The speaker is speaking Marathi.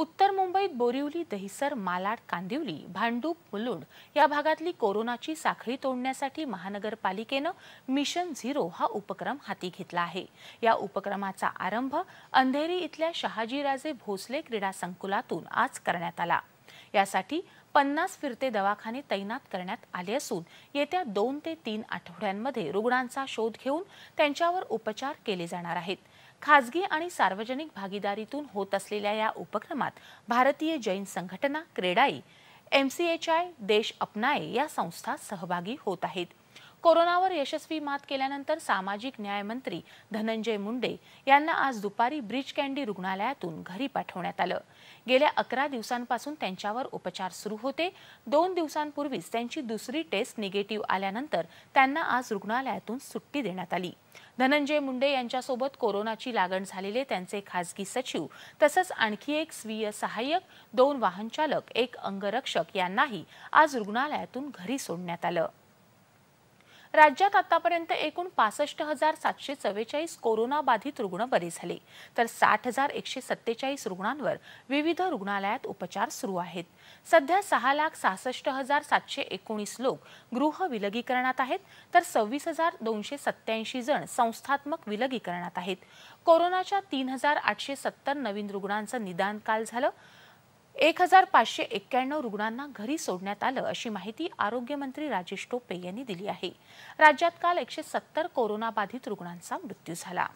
उत्तर मुंबईत बोरिवली दहिसर मालाड कांदिवली भांडूप मुलुंड या भागातली कोरोनाची साखळी तोडण्यासाठी महानगरपालिकेनं मिशन झिरो हा उपक्रम हाती घेतला आहे या उपक्रमाचा आरंभ अंधेरी इथल्या शहाजीराजे भोसले क्रीडा संकुलातून आज करण्यात आला यासाठी पन्नास फिरते दवाखाने तैनात करण्यात आले असून येत्या दोन ते तीन आठवड्यांमध्ये रुग्णांचा शोध घेऊन त्यांच्यावर उपचार केले जाणार आहेत खाजगी आणि सार्वजनिक भागीदारीतून होत असलेल्या या उपक्रमात भारतीय जैन संघटना क्रेडाई एम देश अपनाये या संस्था सहभागी होत आहेत कोरोनावर यशस्वी मात केल्यानंतर सामाजिक न्याय मंत्री धनंजय मुंडे यांना आज दुपारी ब्रिज कॅन्डी रुग्णालयातून घरी पाठवण्यात आलं गेल्या अकरा दिवसांपासून त्यांच्यावर उपचार सुरू होते दोन दिवसांपूर्वीच त्यांची दुसरी टेस्ट निगेटिव्ह आल्यानंतर त्यांना आज रुग्णालयातून सुट्टी देण्यात आली धनंजय मुंडे यांच्यासोबत कोरोनाची लागण झालेले त्यांचे खासगी सचिव तसंच आणखी एक स्वीय सहाय्यक दोन वाहनचालक एक अंगरक्षक यांनाही आज रुग्णालयातून घरी सोडण्यात आलं राज्यात आतापर्यंत एकूण पासष्ट हजार सातशे चव्वेचाळीस कोरोना बाधित रुग्ण बरे झाले तर साठ हजार एकशे सत्तेचाळीस रुग्णांवर विविध रुग्णालयात उपचार सुरू आहेत सध्या सहा लाख सहासष्ट हजार सातशे एकोणीस लोक गृह विलगीकरणात आहेत तर सव्वीस हजार दोनशे सत्याऐंशी जण संस्थात्मक विलगीकरणात आहेत कोरोनाच्या तीन हजार आठशे सत्तर नवीन रुग्णांचं निदान काल झालं एक हजार पाचशे एक्क्याण्णव रुग्णांना घरी सोडण्यात आलं अशी माहिती आरोग्यमंत्री राजेश टोपे यांनी दिली आहे राज्यात काल एकशे सत्तर कोरोनाबाधित रुग्णांचा मृत्यू झाला